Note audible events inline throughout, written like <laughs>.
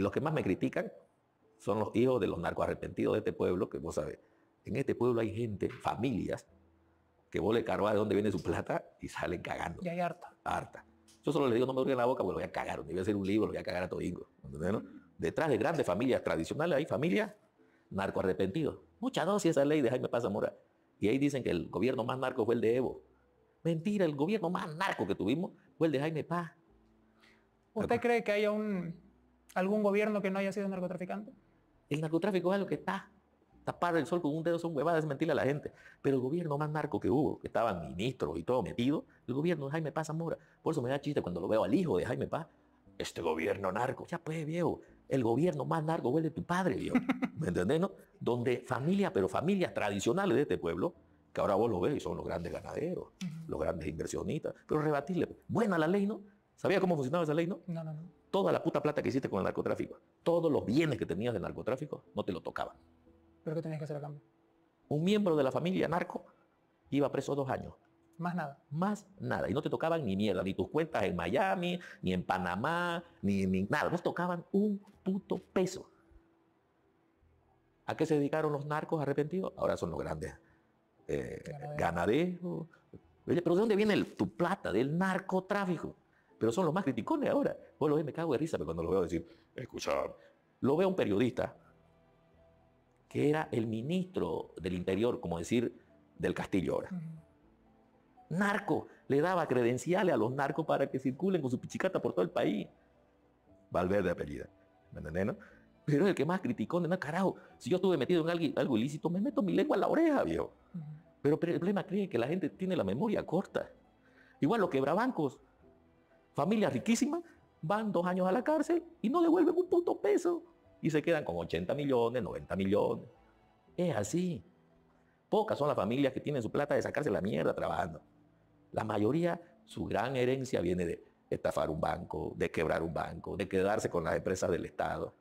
Y los que más me critican son los hijos de los narcoarrepentidos de este pueblo, que vos sabés, en este pueblo hay gente, familias, que vos le de dónde viene su plata y salen cagando. Y hay harta. Harta. Yo solo le digo, no me en la boca, porque lo voy a cagar, ni voy a hacer un libro, lo voy a cagar a todo ¿no? Detrás de grandes familias tradicionales hay familias narcoarrepentidos. Mucha dosis esa ley de Jaime Paz Zamora. Y ahí dicen que el gobierno más narco fue el de Evo. Mentira, el gobierno más narco que tuvimos fue el de Jaime Paz. ¿Usted cree que haya un algún gobierno que no haya sido narcotraficante? El narcotráfico es lo que está. Tapar el sol con un dedo son huevadas, es mentirle a la gente. Pero el gobierno más narco que hubo, que estaban ministros y todo metido, el gobierno de Jaime Paz Zamora. Por eso me da chiste cuando lo veo al hijo de Jaime Paz. Este gobierno narco, ya pues viejo, el gobierno más narco huele tu padre, viejo. <laughs> ¿Me entendés? No? Donde familia, pero familias tradicionales de este pueblo, que ahora vos lo ves y son los grandes ganaderos, los grandes inversionistas. Pero rebatirle, pues, buena la ley, ¿no? ¿Sabía cómo funcionaba esa ley, no? No, no, no. Toda la puta plata que hiciste con el narcotráfico, todos los bienes que tenías del narcotráfico, no te lo tocaban. ¿Pero qué tenías que hacer a cambio? Un miembro de la familia narco iba preso dos años. Más nada. Más nada. Y no te tocaban ni mierda, ni tus cuentas en Miami, ni en Panamá, ni, ni nada. No tocaban un puto peso. ¿A qué se dedicaron los narcos arrepentidos? Ahora son los grandes eh, ganaderos. Pero ¿de dónde viene tu plata? Del narcotráfico pero son los más criticones ahora. Vos lo ves, me cago de risa, pero cuando lo veo decir, escucha, lo veo un periodista que era el ministro del Interior, como decir, del Castillo ahora. Narco, le daba credenciales a los narcos para que circulen con su pichicata por todo el país. Valverde apellida, ¿me entendés, no? Pero es el que más criticó, no, carajo, si yo estuve metido en algo, ilícito, me meto mi lengua a la oreja, viejo. Pero el problema cree que la gente tiene la memoria corta. Igual los bancos. Familia riquísimas van dos años a la cárcel y no devuelven un puto peso. Y se quedan con 80 millones, 90 millones. Es así. Pocas son las familias que tienen su plata de sacarse la mierda trabajando. La mayoría, su gran herencia viene de estafar un banco, de quebrar un banco, de quedarse con las empresas del Estado.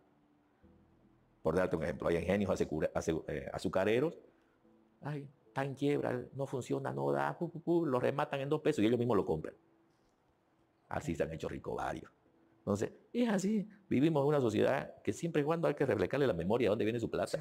Por darte un ejemplo, hay ingenios eh, azucareros. Ay, tan quiebra, no funciona, no da, lo rematan en dos pesos y ellos mismos lo compran. Así se han hecho rico varios. Entonces, es así. Vivimos en una sociedad que siempre y cuando hay que reflejarle la memoria dónde viene su plata.